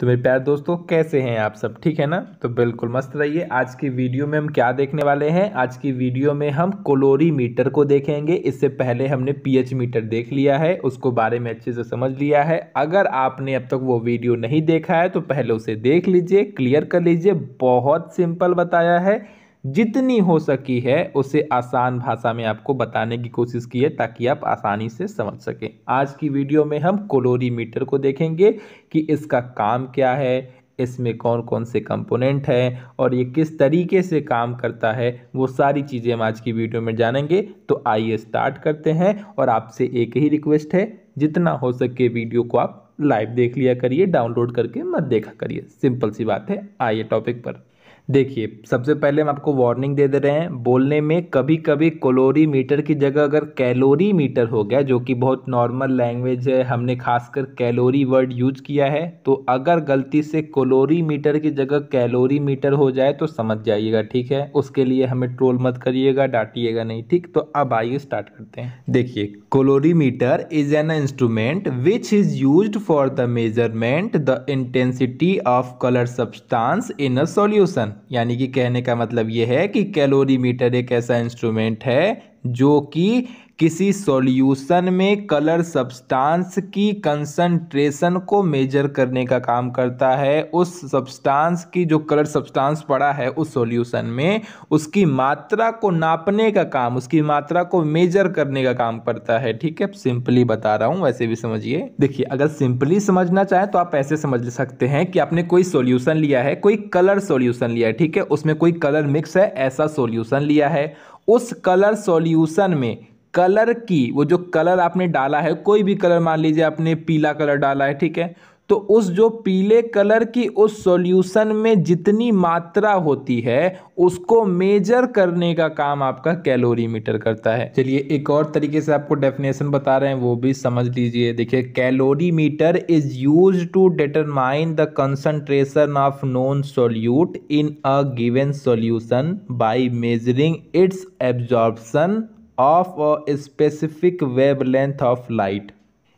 तो मेरे प्यार दोस्तों कैसे हैं आप सब ठीक है ना तो बिल्कुल मस्त रहिए आज की वीडियो में हम क्या देखने वाले हैं आज की वीडियो में हम कोलोरी मीटर को देखेंगे इससे पहले हमने पीएच मीटर देख लिया है उसको बारे में अच्छे से समझ लिया है अगर आपने अब तक वो वीडियो नहीं देखा है तो पहले उसे देख लीजिए क्लियर कर लीजिए बहुत सिंपल बताया है जितनी हो सकी है उसे आसान भाषा में आपको बताने की कोशिश की है ताकि आप आसानी से समझ सकें आज की वीडियो में हम कोलोरीमीटर को देखेंगे कि इसका काम क्या है इसमें कौन कौन से कंपोनेंट हैं और ये किस तरीके से काम करता है वो सारी चीज़ें हम आज की वीडियो में जानेंगे तो आइए स्टार्ट करते हैं और आपसे एक ही रिक्वेस्ट है जितना हो सके वीडियो को आप लाइव देख लिया करिए डाउनलोड करके मत देखा करिए सिंपल सी बात है आइए टॉपिक पर देखिए सबसे पहले हम आपको वार्निंग दे दे रहे हैं बोलने में कभी कभी कोलोरी मीटर की जगह अगर कैलोरी मीटर हो गया जो कि बहुत नॉर्मल लैंग्वेज है हमने खासकर कैलोरी वर्ड यूज किया है तो अगर गलती से कोलोरी मीटर की जगह कैलोरी मीटर हो जाए तो समझ जाइएगा ठीक है उसके लिए हमें ट्रोल मत करिएगा डांटिएगा नहीं ठीक तो अब आइए स्टार्ट करते हैं देखिए colorimeter is an instrument which is use for the measurement the intensity of colour substance in a solution यानी कि कहने का मतलब ये है कि कैलोरी मीटर एक ऐसा इंस्ट्रूमेंट है जो कि किसी सॉल्यूशन में कलर सब्सटेंस की कंसंट्रेशन को मेजर करने का काम करता है उस सब्सटेंस की जो कलर सब्सटेंस पड़ा है उस सॉल्यूशन में उसकी मात्रा को नापने का काम उसकी मात्रा को मेजर करने का काम करता है ठीक है सिंपली बता रहा हूँ वैसे भी समझिए देखिए अगर सिंपली समझना चाहें तो आप ऐसे समझ सकते हैं कि आपने कोई सोल्यूशन लिया है कोई कलर सोल्यूशन लिया है ठीक है उसमें कोई कलर मिक्स है ऐसा सोल्यूशन लिया है उस कलर सॉल्यूशन में कलर की वो जो कलर आपने डाला है कोई भी कलर मान लीजिए आपने पीला कलर डाला है ठीक है तो उस जो पीले कलर की उस सॉल्यूशन में जितनी मात्रा होती है उसको मेजर करने का काम आपका कैलोरी मीटर करता है चलिए एक और तरीके से आपको डेफिनेशन बता रहे हैं वो भी समझ लीजिए देखिए colorimeter is use to determine the concentration of non solute in a given solution by measuring its absorbance of a specific wavelength of light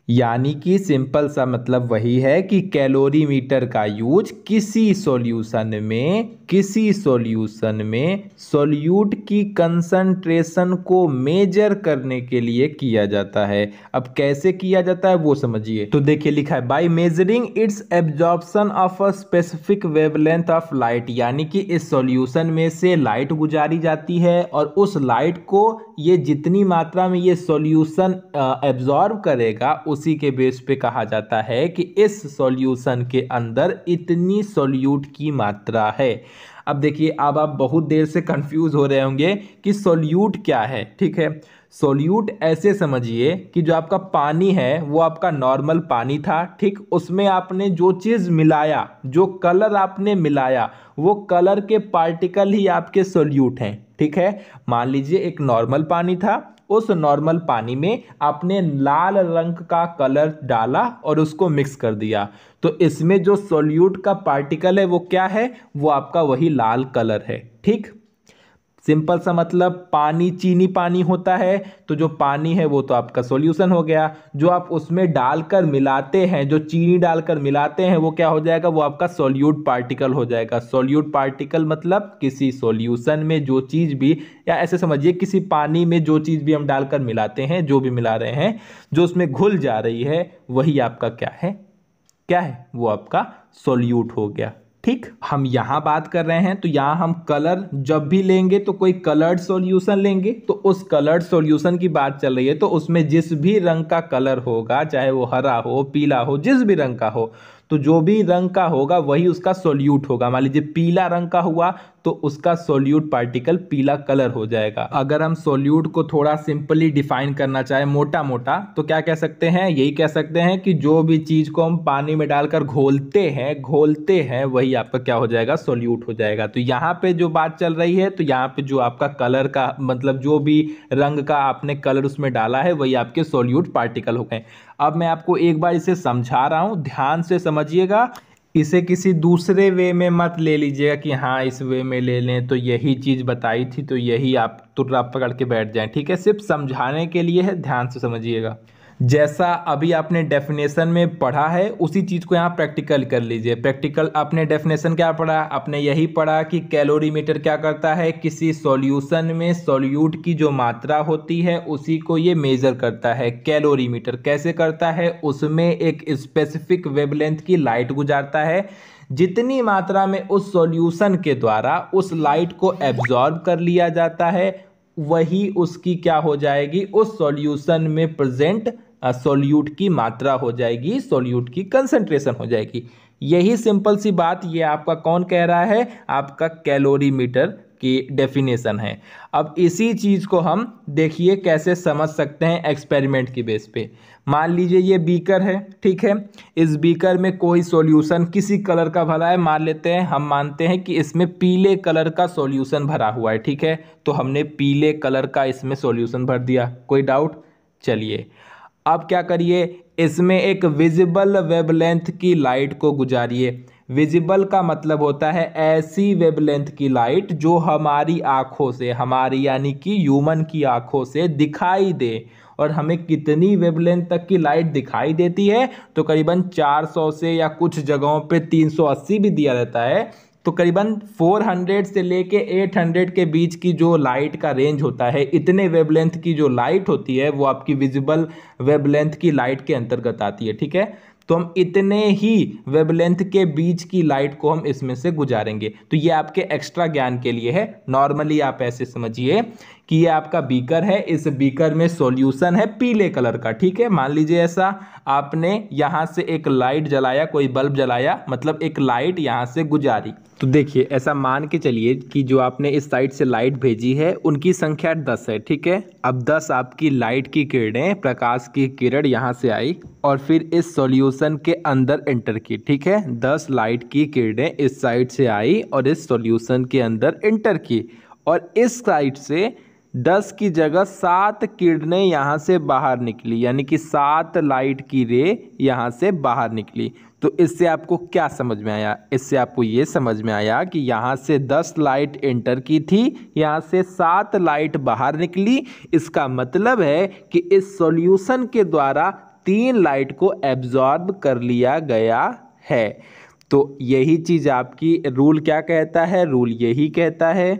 यानी कि सिंपल सा मतलब वही है कि कैलोरी मीटर का यूज किसी सॉल्यूशन में किसी सॉल्यूशन में सॉल्यूट की कंसंट्रेशन को मेजर करने के लिए किया जाता है अब कैसे किया जाता है वो समझिए तो देखिए लिखा है by measuring its absorbance of a specific wavelength of light यानी कि इस सॉल्यूशन में से लाइट गुजारी जाती है और उस लाइट को ये जितनी मात्रा में ये सोल्यूशन एब्जॉर्ब करेगा उसी के बेस पे कहा जाता है कि इस सॉल्यूशन के अंदर इतनी सॉल्यूट की मात्रा है अब देखिए अब आप बहुत देर से कंफ्यूज हो रहे होंगे कि सॉल्यूट क्या है ठीक है सॉल्यूट ऐसे समझिए कि जो आपका पानी है वो आपका नॉर्मल पानी था ठीक उसमें आपने जो चीज़ मिलाया जो कलर आपने मिलाया वो कलर के पार्टिकल ही आपके सॉल्यूट हैं ठीक है मान लीजिए एक नॉर्मल पानी था उस नॉर्मल पानी में आपने लाल रंग का कलर डाला और उसको मिक्स कर दिया तो इसमें जो सोल्यूट का पार्टिकल है वो क्या है वो आपका वही लाल कलर है ठीक सिंपल सा मतलब पानी चीनी पानी होता है तो जो पानी है वो तो आपका सॉल्यूशन हो गया जो आप उसमें डालकर मिलाते हैं जो चीनी डालकर मिलाते हैं वो क्या हो जाएगा वो आपका सॉल्यूट पार्टिकल हो जाएगा सॉल्यूट पार्टिकल मतलब किसी सॉल्यूशन में जो चीज़ भी या ऐसे समझिए किसी पानी में जो चीज़ भी हम डालकर मिलाते हैं जो भी मिला रहे हैं जो उसमें घुल जा रही है वही आपका क्या है क्या है वो आपका सोल्यूट हो गया ठीक हम यहाँ बात कर रहे हैं तो यहाँ हम कलर जब भी लेंगे तो कोई कलर्ड सॉल्यूशन लेंगे तो उस कलर्ड सॉल्यूशन की बात चल रही है तो उसमें जिस भी रंग का कलर होगा चाहे वो हरा हो पीला हो जिस भी रंग का हो तो जो भी रंग का होगा वही उसका सोल्यूट होगा मान लीजिए पीला रंग का हुआ तो उसका सोल्यूट पार्टिकल पीला कलर हो जाएगा अगर हम सोल्यूट को थोड़ा सिंपली डिफाइन करना चाहें मोटा मोटा तो क्या कह सकते हैं यही कह सकते हैं कि जो भी चीज़ को हम पानी में डालकर घोलते हैं घोलते हैं वही आपका क्या हो जाएगा सोल्यूट हो जाएगा तो यहाँ पे जो बात चल रही है तो यहाँ पे जो आपका कलर का मतलब जो भी रंग का आपने कलर उसमें डाला है वही आपके सोल्यूट पार्टिकल हो गए अब मैं आपको एक बार इसे समझा रहा हूँ ध्यान से समझिएगा इसे किसी दूसरे वे में मत ले लीजिएगा कि हाँ इस वे में ले लें तो यही चीज़ बताई थी तो यही आप तुर्रा पकड़ के बैठ जाएं ठीक है सिर्फ समझाने के लिए है ध्यान से समझिएगा जैसा अभी आपने डेफिनेशन में पढ़ा है उसी चीज़ को यहाँ प्रैक्टिकल कर लीजिए प्रैक्टिकल आपने डेफिनेशन क्या पढ़ा आपने यही पढ़ा कि कैलोरी मीटर क्या करता है किसी सॉल्यूशन में सॉल्यूट की जो मात्रा होती है उसी को ये मेज़र करता है कैलोरी मीटर कैसे करता है उसमें एक स्पेसिफिक वेबलेंथ की लाइट गुजारता है जितनी मात्रा में उस सॉल्यूशन के द्वारा उस लाइट को एब्जॉर्ब कर लिया जाता है वही उसकी क्या हो जाएगी उस सॉल्यूशन में प्रेजेंट सोल्यूट की मात्रा हो जाएगी सोल्यूट की कंसंट्रेशन हो जाएगी यही सिंपल सी बात ये आपका कौन कह रहा है आपका कैलोरीमीटर की डेफिनेशन है अब इसी चीज़ को हम देखिए कैसे समझ सकते हैं एक्सपेरिमेंट की बेस पे मान लीजिए ये बीकर है ठीक है इस बीकर में कोई सॉल्यूशन किसी कलर का भरा है मान लेते हैं हम मानते हैं कि इसमें पीले कलर का सॉल्यूशन भरा हुआ है ठीक है तो हमने पीले कलर का इसमें सॉल्यूशन भर दिया कोई डाउट चलिए अब क्या करिए इसमें एक विजिबल वेबलेंथ की लाइट को गुजारिए विजिबल का मतलब होता है ऐसी वेबलेंथ की लाइट जो हमारी आँखों से हमारी यानी कि ह्यूमन की आँखों से दिखाई दे और हमें कितनी वेबलेंथ तक की लाइट दिखाई देती है तो करीबन 400 से या कुछ जगहों पे 380 भी दिया रहता है तो करीबन 400 से लेके 800 के बीच की जो लाइट का रेंज होता है इतने वेबलेंथ की जो लाइट होती है वो आपकी विजिबल वेबलेंथ की लाइट के अंतर्गत आती है ठीक है तो हम इतने ही वेबलेंथ के बीच की लाइट को हम इसमें से गुजारेंगे तो ये आपके एक्स्ट्रा ज्ञान के लिए है नॉर्मली आप ऐसे समझिए कि ये आपका बीकर है इस बीकर में सॉल्यूशन है पीले कलर का ठीक है मान लीजिए ऐसा आपने यहाँ से एक लाइट जलाया कोई बल्ब जलाया मतलब एक लाइट यहाँ से गुजारी तो देखिए ऐसा मान के चलिए कि जो आपने इस साइड से लाइट भेजी है उनकी संख्या दस है ठीक है अब दस आपकी लाइट की किरणें प्रकाश की किरण यहाँ से आई और फिर इस सॉल्यूशन के अंदर एंटर की ठीक है दस लाइट की किरणें इस साइड से आई और इस सॉल्यूशन के अंदर एंटर की और इस साइड से दस की जगह सात किरणें यहाँ से बाहर निकली यानी कि सात लाइट की रे यहाँ से बाहर निकली तो इससे आपको क्या समझ में आया इससे आपको ये समझ में आया कि यहाँ से दस लाइट एंटर की थी यहाँ से सात लाइट बाहर निकली इसका मतलब है कि इस सॉल्यूशन के द्वारा तीन लाइट को एब्जॉर्ब कर लिया गया है तो यही चीज़ आपकी रूल क्या कहता है रूल यही कहता है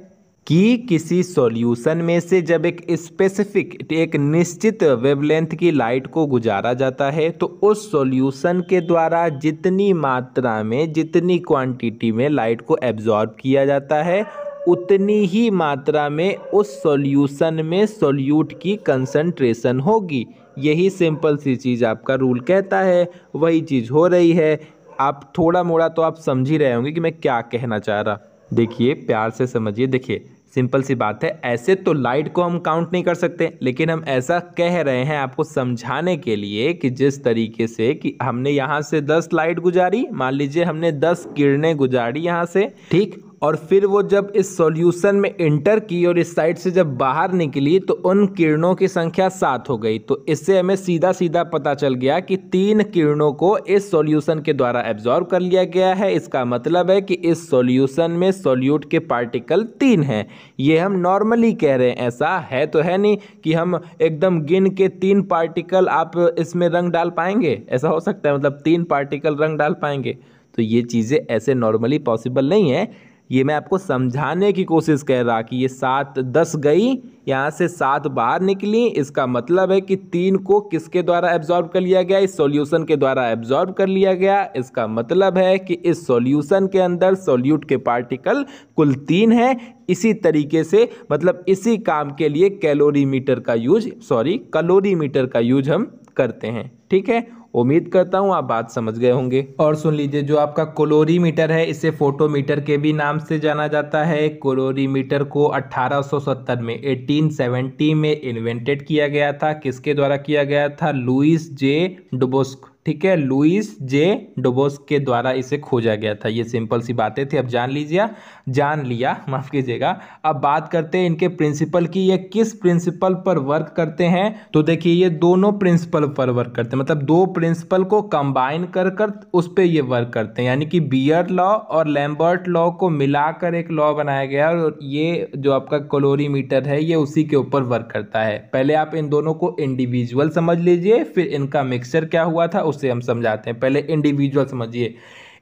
कि किसी सॉल्यूशन में से जब एक स्पेसिफिक एक निश्चित वेवलेंथ की लाइट को गुजारा जाता है तो उस सॉल्यूशन के द्वारा जितनी मात्रा में जितनी क्वांटिटी में लाइट को एब्जॉर्ब किया जाता है उतनी ही मात्रा में उस सॉल्यूशन में सॉल्यूट की कंसंट्रेशन होगी यही सिंपल सी चीज़ आपका रूल कहता है वही चीज़ हो रही है आप थोड़ा मोड़ा तो आप समझ ही रहे होंगे कि मैं क्या कहना चाह रहा देखिए प्यार से समझिए देखिए सिंपल सी बात है ऐसे तो लाइट को हम काउंट नहीं कर सकते लेकिन हम ऐसा कह रहे हैं आपको समझाने के लिए कि जिस तरीके से कि हमने यहाँ से दस लाइट गुजारी मान लीजिए हमने दस किरणें गुजारी यहाँ से ठीक और फिर वो जब इस सॉल्यूशन में इंटर की और इस साइड से जब बाहर निकली तो उन किरणों की संख्या सात हो गई तो इससे हमें सीधा सीधा पता चल गया कि तीन किरणों को इस सॉल्यूशन के द्वारा एब्जॉर्व कर लिया गया है इसका मतलब है कि इस सॉल्यूशन में सॉल्यूट के पार्टिकल तीन हैं ये हम नॉर्मली कह रहे हैं ऐसा है तो है नहीं कि हम एकदम गिन के तीन पार्टिकल आप इसमें रंग डाल पाएंगे ऐसा हो सकता है मतलब तीन पार्टिकल रंग डाल पाएंगे तो ये चीज़ें ऐसे नॉर्मली पॉसिबल नहीं है ये मैं आपको समझाने की कोशिश कर रहा कि ये सात दस गई यहाँ से सात बाहर निकली इसका मतलब है कि तीन को किसके द्वारा एब्जॉर्ब कर लिया गया इस सॉल्यूशन के द्वारा एब्जॉर्ब कर लिया गया इसका मतलब है कि इस सॉल्यूशन के अंदर सॉल्यूट के पार्टिकल कुल तीन है इसी तरीके से मतलब इसी काम के लिए कैलोरीमीटर का यूज सॉरी कलोरीमीटर का यूज हम करते हैं ठीक है उम्मीद करता हूँ आप बात समझ गए होंगे और सुन लीजिए जो आपका कोलोरीमीटर है इसे फोटोमीटर के भी नाम से जाना जाता है कोलोरीमीटर को 1870 में 1870 में इन्वेंटेड किया गया था किसके द्वारा किया गया था लुइस जे डुबोस्क ठीक है लुइस जे डोबोस के द्वारा इसे खोजा गया था ये सिंपल सी बातें थी अब जान लीजिए जान लिया माफ़ कीजिएगा अब बात करते हैं इनके प्रिंसिपल की ये किस प्रिंसिपल पर वर्क करते हैं तो देखिए ये दोनों प्रिंसिपल पर वर्क करते हैं मतलब दो प्रिंसिपल को कंबाइन कर कर उस पर ये वर्क करते हैं यानी कि बियर लॉ और लैम्बर्ट लॉ को मिलाकर एक लॉ बनाया गया और ये जो आपका कैलोरीमीटर है ये उसी के ऊपर वर्क करता है पहले आप इन दोनों को इंडिविजुअल समझ लीजिए फिर इनका मिक्सचर क्या हुआ था उसे हम समझाते हैं पहले इंडिविजुअल समझिए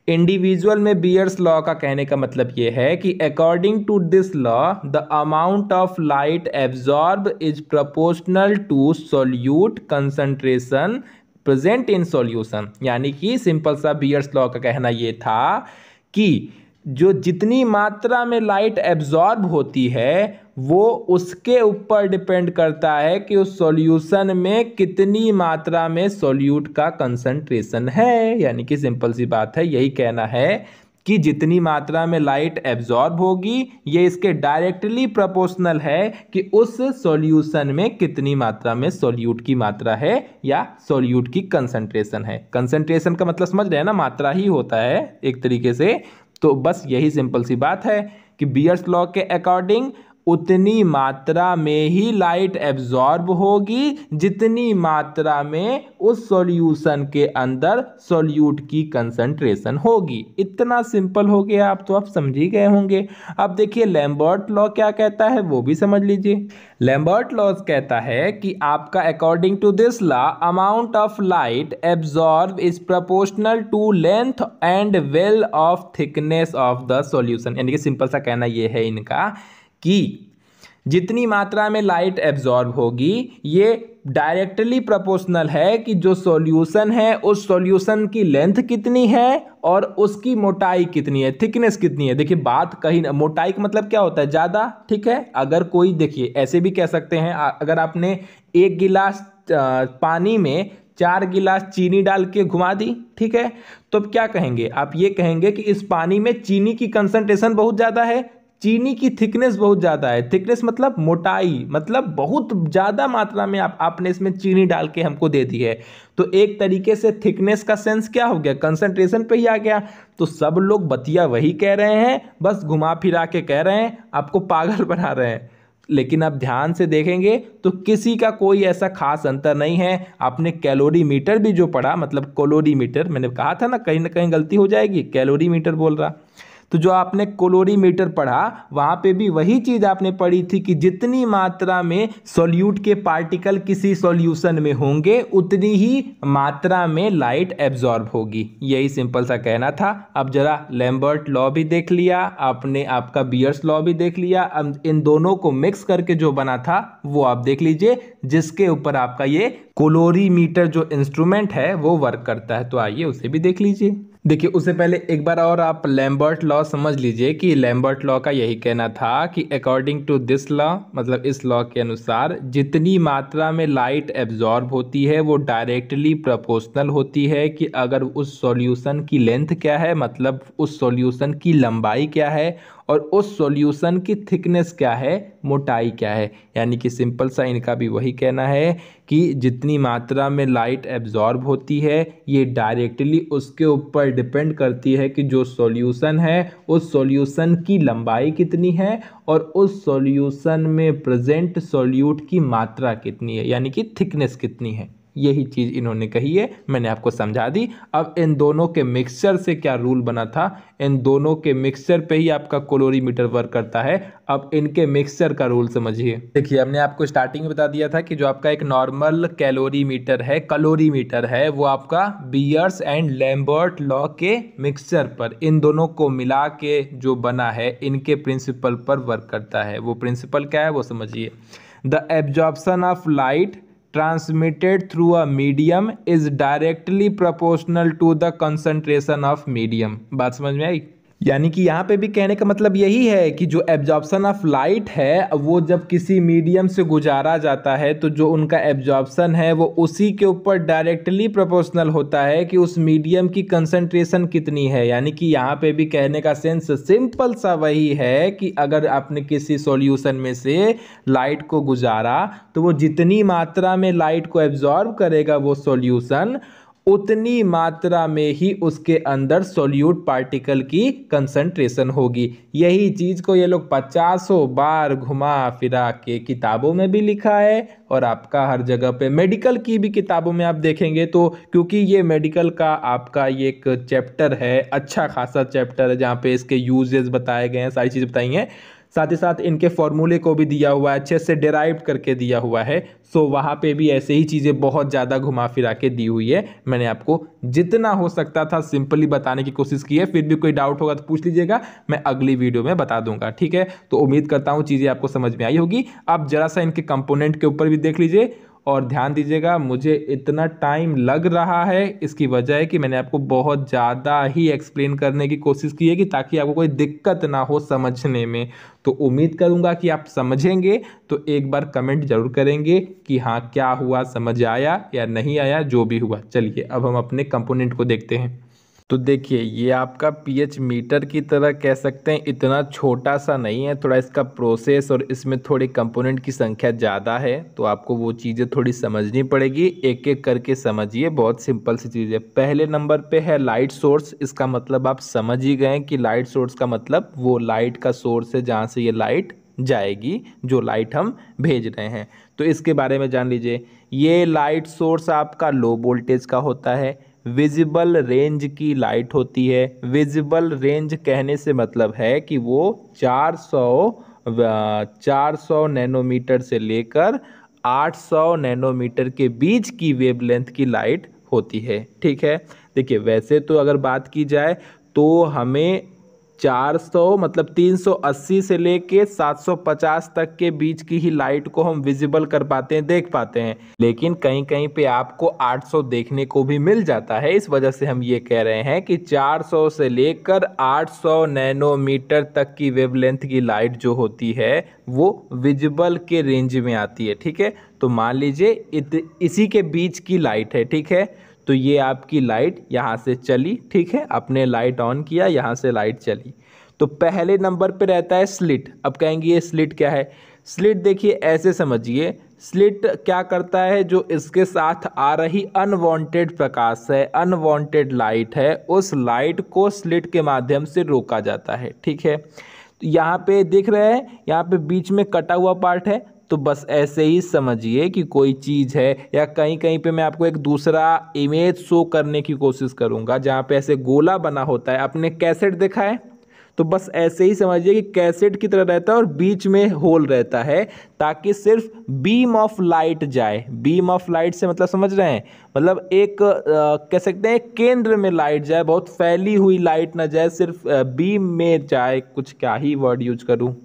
इंडिविजुअल में बियर्स लॉ का कहने का मतलब ये है कि according to this law the amount of light absorb is proportional to solute concentration present in solution यानी कि सिंपल सा बियर्स लॉ का कहना ये था कि जो जितनी मात्रा में लाइट एब्जॉर्ब होती है वो उसके ऊपर डिपेंड करता है कि उस सॉल्यूशन में कितनी मात्रा में सॉल्यूट का कंसंट्रेशन है यानी कि सिंपल सी बात है यही कहना है कि जितनी मात्रा में लाइट एब्जॉर्ब होगी ये इसके डायरेक्टली प्रोपोर्शनल है कि उस सॉल्यूशन में कितनी मात्रा में सॉल्यूट की मात्रा है या सॉल्यूट की कंसंट्रेशन है कंसंट्रेशन का मतलब समझ रहे हैं ना मात्रा ही होता है एक तरीके से तो बस यही सिंपल सी बात है कि बियर्स लॉ के अकॉर्डिंग उतनी मात्रा में ही लाइट एब्जॉर्ब होगी जितनी मात्रा में उस सॉल्यूशन के अंदर सॉल्यूट की कंसंट्रेशन होगी इतना सिंपल हो गया आप तो आप समझ ही गए होंगे अब देखिए लैम्बर्ट लॉ क्या कहता है वो भी समझ लीजिए लैम्बर्ट लॉ कहता है कि आपका according to this law amount of light absorb is proportional to length and well of thickness of the solution यानी कि सिंपल सा कहना यह है इनका कि जितनी मात्रा में लाइट एब्जॉर्ब होगी ये डायरेक्टली प्रोपोर्शनल है कि जो सॉल्यूशन है उस सॉल्यूशन की लेंथ कितनी है और उसकी मोटाई कितनी है थिकनेस कितनी है देखिए बात कहीं ना मोटाई का मतलब क्या होता है ज़्यादा ठीक है अगर कोई देखिए ऐसे भी कह सकते हैं अगर आपने एक गिलास पानी में चार गिलास चीनी डाल के घुमा दी ठीक है तो अब क्या कहेंगे आप ये कहेंगे कि इस पानी में चीनी की कंसंट्रेशन बहुत ज़्यादा है चीनी की थिकनेस बहुत ज़्यादा है थिकनेस मतलब मोटाई मतलब बहुत ज़्यादा मात्रा में आप आपने इसमें चीनी डाल के हमको दे दी है तो एक तरीके से थिकनेस का सेंस क्या हो गया कंसंट्रेशन पे ही आ गया तो सब लोग बतिया वही कह रहे हैं बस घुमा फिरा के कह रहे हैं आपको पागल बना रहे हैं लेकिन आप ध्यान से देखेंगे तो किसी का कोई ऐसा खास अंतर नहीं है आपने कैलोरी मीटर भी जो पढ़ा मतलब कैलोरी मीटर मैंने कहा था ना कहीं ना कहीं गलती हो जाएगी कैलोरी मीटर बोल रहा तो जो आपने कोलोरीमीटर पढ़ा वहाँ पे भी वही चीज़ आपने पढ़ी थी कि जितनी मात्रा में सॉल्यूट के पार्टिकल किसी सॉल्यूशन में होंगे उतनी ही मात्रा में लाइट एब्जॉर्ब होगी यही सिंपल सा कहना था अब जरा लैम्बर्ट लॉ भी देख लिया आपने आपका बियर्स लॉ भी देख लिया अब इन दोनों को मिक्स करके जो बना था वो आप देख लीजिए जिसके ऊपर आपका ये कोलोरीमीटर जो इंस्ट्रूमेंट है वो वर्क करता है तो आइए उसे भी देख लीजिए देखिए उससे पहले एक बार और आप लैम्बर्ट लॉ समझ लीजिए कि लैम्बर्ट लॉ का यही कहना था कि अकॉर्डिंग टू दिस लॉ मतलब इस लॉ के अनुसार जितनी मात्रा में लाइट एब्जॉर्ब होती है वो डायरेक्टली प्रोपोर्शनल होती है कि अगर उस सॉल्यूशन की लेंथ क्या है मतलब उस सॉल्यूशन की लंबाई क्या है और उस सॉल्यूशन की थिकनेस क्या है मोटाई क्या है यानी कि सिंपल सा इनका भी वही कहना है कि जितनी मात्रा में लाइट एब्जॉर्ब होती है ये डायरेक्टली उसके ऊपर डिपेंड करती है कि जो सॉल्यूशन है उस सॉल्यूशन की लंबाई कितनी है और उस सॉल्यूशन में प्रेजेंट सॉल्यूट की मात्रा कितनी है यानी कि थिकनेस कितनी है यही चीज़ इन्होंने कही है मैंने आपको समझा दी अब इन दोनों के मिक्सचर से क्या रूल बना था इन दोनों के मिक्सचर पे ही आपका कोलोरीमीटर वर्क करता है अब इनके मिक्सचर का रूल समझिए देखिए हमने आपको स्टार्टिंग में बता दिया था कि जो आपका एक नॉर्मल कैलोरीमीटर है कलोरीमीटर है वो आपका बियर्स एंड लैम्बर्ट लॉ के मिक्सचर पर इन दोनों को मिला के जो बना है इनके प्रिंसिपल पर वर्क करता है वो प्रिंसिपल क्या है वो समझिए the absorption of light transmitted through a medium is directly proportional to the concentration of medium बात समझ में आई यानी कि यहाँ पे भी कहने का मतलब यही है कि जो एब्जॉर्बसन ऑफ लाइट है वो जब किसी मीडियम से गुजारा जाता है तो जो उनका एब्जॉर्बसन है वो उसी के ऊपर डायरेक्टली प्रोपोर्शनल होता है कि उस मीडियम की कंसंट्रेशन कितनी है यानी कि यहाँ पे भी कहने का सेंस सिंपल सा वही है कि अगर आपने किसी सॉल्यूशन में से लाइट को गुजारा तो वो जितनी मात्रा में लाइट को एब्जॉर्ब करेगा वो सोल्यूशन उतनी मात्रा में ही उसके अंदर सोल्यूट पार्टिकल की कंसंट्रेशन होगी यही चीज़ को ये लोग पचासों बार घुमा फिरा के किताबों में भी लिखा है और आपका हर जगह पे मेडिकल की भी किताबों में आप देखेंगे तो क्योंकि ये मेडिकल का आपका ये एक चैप्टर है अच्छा खासा चैप्टर है जहाँ पे इसके यूजेस बताए गए हैं सारी चीज़ें बताई हैं साथ ही साथ इनके फॉर्मूले को भी दिया हुआ है अच्छे से डेराइव करके दिया हुआ है सो वहाँ पे भी ऐसे ही चीज़ें बहुत ज़्यादा घुमा फिरा के दी हुई है मैंने आपको जितना हो सकता था सिंपली बताने की कोशिश की है फिर भी कोई डाउट होगा तो पूछ लीजिएगा मैं अगली वीडियो में बता दूंगा ठीक है तो उम्मीद करता हूँ चीज़ें आपको समझ में आई होगी आप जरा सा इनके कंपोनेंट के ऊपर भी देख लीजिए और ध्यान दीजिएगा मुझे इतना टाइम लग रहा है इसकी वजह है कि मैंने आपको बहुत ज़्यादा ही एक्सप्लेन करने की कोशिश की है कि ताकि आपको कोई दिक्कत ना हो समझने में तो उम्मीद करूँगा कि आप समझेंगे तो एक बार कमेंट ज़रूर करेंगे कि हाँ क्या हुआ समझ आया या नहीं आया जो भी हुआ चलिए अब हम अपने कंपोनेंट को देखते हैं तो देखिए ये आपका पीएच मीटर की तरह कह सकते हैं इतना छोटा सा नहीं है थोड़ा इसका प्रोसेस और इसमें थोड़े कंपोनेंट की संख्या ज़्यादा है तो आपको वो चीज़ें थोड़ी समझनी पड़ेगी एक एक करके समझिए बहुत सिंपल सी चीज़ है पहले नंबर पे है लाइट सोर्स इसका मतलब आप समझ ही गए कि लाइट सोर्स का मतलब वो लाइट का सोर्स है जहाँ से ये लाइट जाएगी जो लाइट हम भेज रहे हैं तो इसके बारे में जान लीजिए ये लाइट सोर्स आपका लो वोल्टेज का होता है विजिबल रेंज की लाइट होती है विजिबल रेंज कहने से मतलब है कि वो 400 400 नैनोमीटर से लेकर 800 नैनोमीटर के बीच की वेवलेंथ की लाइट होती है ठीक है देखिए वैसे तो अगर बात की जाए तो हमें 400 मतलब 380 से लेके 750 तक के बीच की ही लाइट को हम विजिबल कर पाते हैं देख पाते हैं लेकिन कहीं कहीं पे आपको 800 देखने को भी मिल जाता है इस वजह से हम ये कह रहे हैं कि 400 से लेकर 800 नैनोमीटर तक की वेवलेंथ की लाइट जो होती है वो विजिबल के रेंज में आती है ठीक है तो मान लीजिए इसी के बीच की लाइट है ठीक है तो ये आपकी लाइट यहाँ से चली ठीक है अपने लाइट ऑन किया यहाँ से लाइट चली तो पहले नंबर पे रहता है स्लिट अब कहेंगे ये स्लिट क्या है स्लिट देखिए ऐसे समझिए स्लिट क्या करता है जो इसके साथ आ रही अनवांटेड प्रकाश है अनवांटेड लाइट है उस लाइट को स्लिट के माध्यम से रोका जाता है ठीक है यहाँ पे देख रहे हैं यहाँ पे बीच में कटा हुआ पार्ट है तो बस ऐसे ही समझिए कि कोई चीज़ है या कहीं कहीं पे मैं आपको एक दूसरा इमेज शो करने की कोशिश करूँगा जहाँ पे ऐसे गोला बना होता है आपने कैसेट देखा है तो बस ऐसे ही समझिए कि कैसेट की तरह रहता है और बीच में होल रहता है ताकि सिर्फ बीम ऑफ लाइट जाए बीम ऑफ लाइट से मतलब समझ रहे हैं मतलब एक आ, कह सकते हैं केंद्र में लाइट जाए बहुत फैली हुई लाइट ना जाए सिर्फ बीम में जाए कुछ क्या ही वर्ड यूज करूँ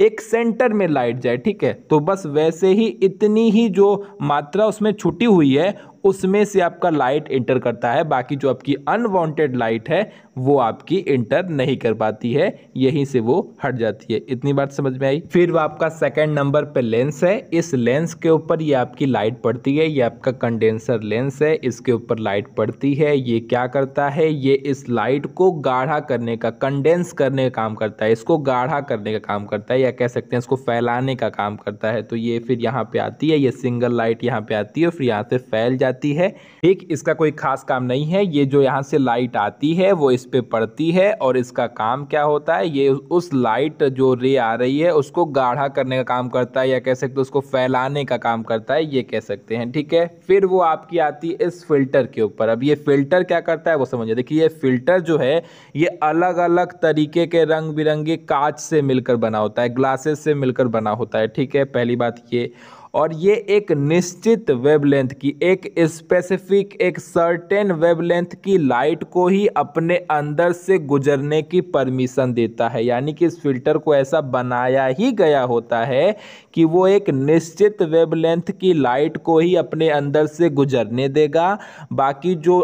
एक सेंटर में लाइट जाए ठीक है तो बस वैसे ही इतनी ही जो मात्रा उसमें छुटी हुई है उसमें से आपका लाइट इंटर करता है बाकी जो आपकी अनवांटेड लाइट है वो आपकी इंटर नहीं कर पाती है यहीं से वो हट जाती है इतनी बात समझ में आई फिर वो आपका सेकेंड नंबर पे लेंस है इस लेंस के ऊपर ये आपकी लाइट पड़ती है ये आपका कंडेंसर लेंस है इसके ऊपर लाइट पड़ती है ये क्या करता है ये इस लाइट को गाढ़ा करने का कंडेंस करने का काम करता है इसको गाढ़ा करने का काम करता है या कह सकते हैं इसको फैलाने का काम करता है तो ये फिर यहाँ पे आती है ये सिंगल लाइट यहाँ पे आती है फिर यहाँ से फैल जाती जाती है ठीक इसका कोई खास काम नहीं है ये जो यहाँ से लाइट आती है वो इस पर पड़ती है और इसका काम क्या होता है ये उस लाइट जो रे आ रही है उसको गाढ़ा करने का काम करता है या कह सकते हो उसको फैलाने का काम करता है ये कह सकते हैं ठीक है फिर वो आपकी आती है इस फिल्टर के ऊपर अब ये फिल्टर क्या करता है वो समझिए देखिए ये फिल्टर जो है ये अलग अलग तरीके के रंग बिरंगे कांच से मिलकर बना होता है ग्लासेस से मिलकर बना होता है ठीक है पहली बात ये और ये एक निश्चित वेवलेंथ की एक स्पेसिफिक एक सर्टेन वेवलेंथ की लाइट को ही अपने अंदर से गुजरने की परमिशन देता है यानी कि इस फिल्टर को ऐसा बनाया ही गया होता है कि वो एक निश्चित वेवलेंथ की लाइट को ही अपने अंदर से गुजरने देगा बाकी जो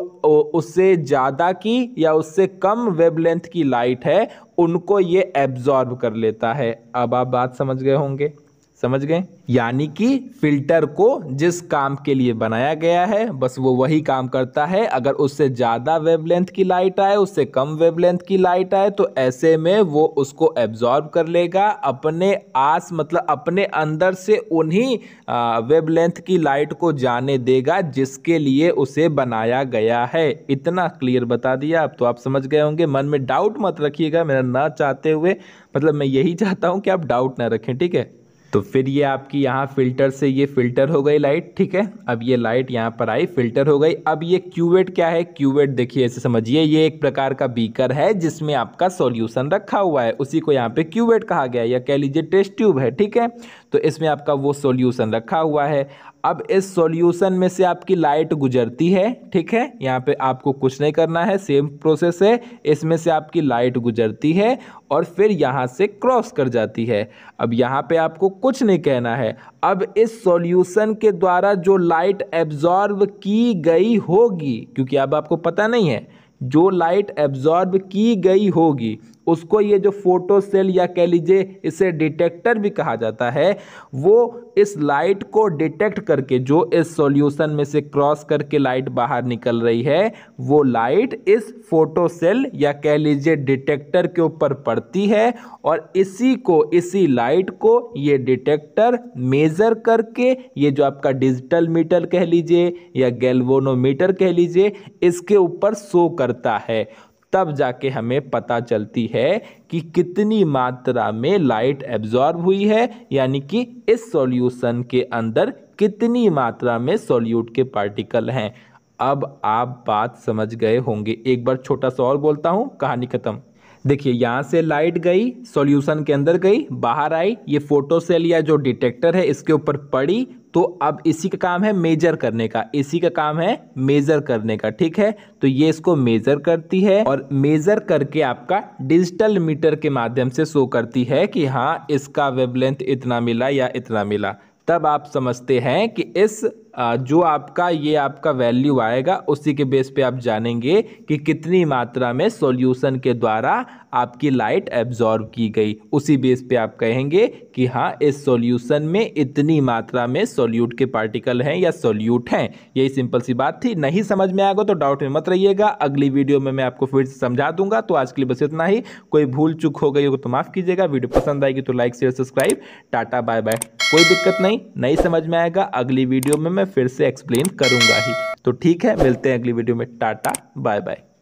उससे ज़्यादा की या उससे कम वेवलेंथ की लाइट है उनको ये एब्जॉर्ब कर लेता है अब आप बात समझ गए होंगे समझ गए यानी कि फिल्टर को जिस काम के लिए बनाया गया है बस वो वही काम करता है अगर उससे ज़्यादा वेवलेंथ की लाइट आए उससे कम वेवलेंथ की लाइट आए तो ऐसे में वो उसको एब्जॉर्ब कर लेगा अपने आस मतलब अपने अंदर से उन्हीं वेवलेंथ की लाइट को जाने देगा जिसके लिए उसे बनाया गया है इतना क्लियर बता दिया अब तो आप समझ गए होंगे मन में डाउट मत रखिएगा मेरा ना चाहते हुए मतलब मैं यही चाहता हूँ कि आप डाउट ना रखें ठीक है तो फिर ये आपकी यहाँ फ़िल्टर से ये फ़िल्टर हो गई लाइट ठीक है अब ये लाइट यहाँ पर आई फ़िल्टर हो गई अब ये क्यूवेट क्या है क्यूवेट देखिए ऐसे समझिए ये एक प्रकार का बीकर है जिसमें आपका सॉल्यूशन रखा हुआ है उसी को यहाँ पे क्यूवेट कहा गया है या कह लीजिए टेस्ट ट्यूब है ठीक है तो इसमें आपका वो सोल्यूशन रखा हुआ है अब इस सॉल्यूशन में से आपकी लाइट गुजरती है ठीक है यहाँ पे आपको कुछ नहीं करना है सेम प्रोसेस है इसमें से आपकी लाइट गुजरती है और फिर यहाँ से क्रॉस कर जाती है अब यहाँ पे आपको कुछ नहीं कहना है अब इस सॉल्यूशन के द्वारा जो लाइट एब्जॉर्ब की गई होगी क्योंकि अब आपको पता नहीं है जो लाइट एब्जॉर्ब की गई होगी उसको ये जो फोटो सेल या कह लीजिए इसे डिटेक्टर भी कहा जाता है वो इस लाइट को डिटेक्ट करके जो इस सॉल्यूशन में से क्रॉस करके लाइट बाहर निकल रही है वो लाइट इस फोटो सेल या कह लीजिए डिटेक्टर के ऊपर पड़ती है और इसी को इसी लाइट को ये डिटेक्टर मेज़र करके ये जो आपका डिजिटल मीटर कह लीजिए या गैल्वोनोमीटर कह लीजिए इसके ऊपर शो करता है तब जाके हमें पता चलती है कि कितनी मात्रा में लाइट एब्जॉर्ब हुई है यानी कि इस सॉल्यूशन के अंदर कितनी मात्रा में सॉल्यूट के पार्टिकल हैं अब आप बात समझ गए होंगे एक बार छोटा सा और बोलता हूँ कहानी ख़त्म देखिए यहाँ से लाइट गई सॉल्यूशन के अंदर गई बाहर आई ये फोटो सेल या जो डिटेक्टर है इसके ऊपर पड़ी तो अब इसी का काम है मेजर करने का इसी का काम है मेजर करने का ठीक है तो ये इसको मेजर करती है और मेजर करके आपका डिजिटल मीटर के माध्यम से शो करती है कि हाँ इसका वेबलेंथ इतना मिला या इतना मिला तब आप समझते हैं कि इस जो आपका ये आपका वैल्यू आएगा उसी के बेस पे आप जानेंगे कि कितनी मात्रा में सॉल्यूशन के द्वारा आपकी लाइट एब्जॉर्ब की गई उसी बेस पे आप कहेंगे कि हाँ इस सॉल्यूशन में इतनी मात्रा में सॉल्यूट के पार्टिकल हैं या सॉल्यूट हैं यही सिंपल सी बात थी नहीं समझ में आएगा तो डाउट में मत रहिएगा अगली वीडियो में मैं आपको फिर से समझा दूंगा तो आज के लिए बस इतना ही कोई भूल चूक हो गई हो तो माफ़ कीजिएगा वीडियो पसंद आएगी तो लाइक शेयर सब्सक्राइब टाटा बाय बाय कोई दिक्कत नहीं नहीं समझ में आएगा अगली वीडियो में मैं मैं फिर से एक्सप्लेन करूंगा ही तो ठीक है मिलते हैं अगली वीडियो में टाटा बाय बाय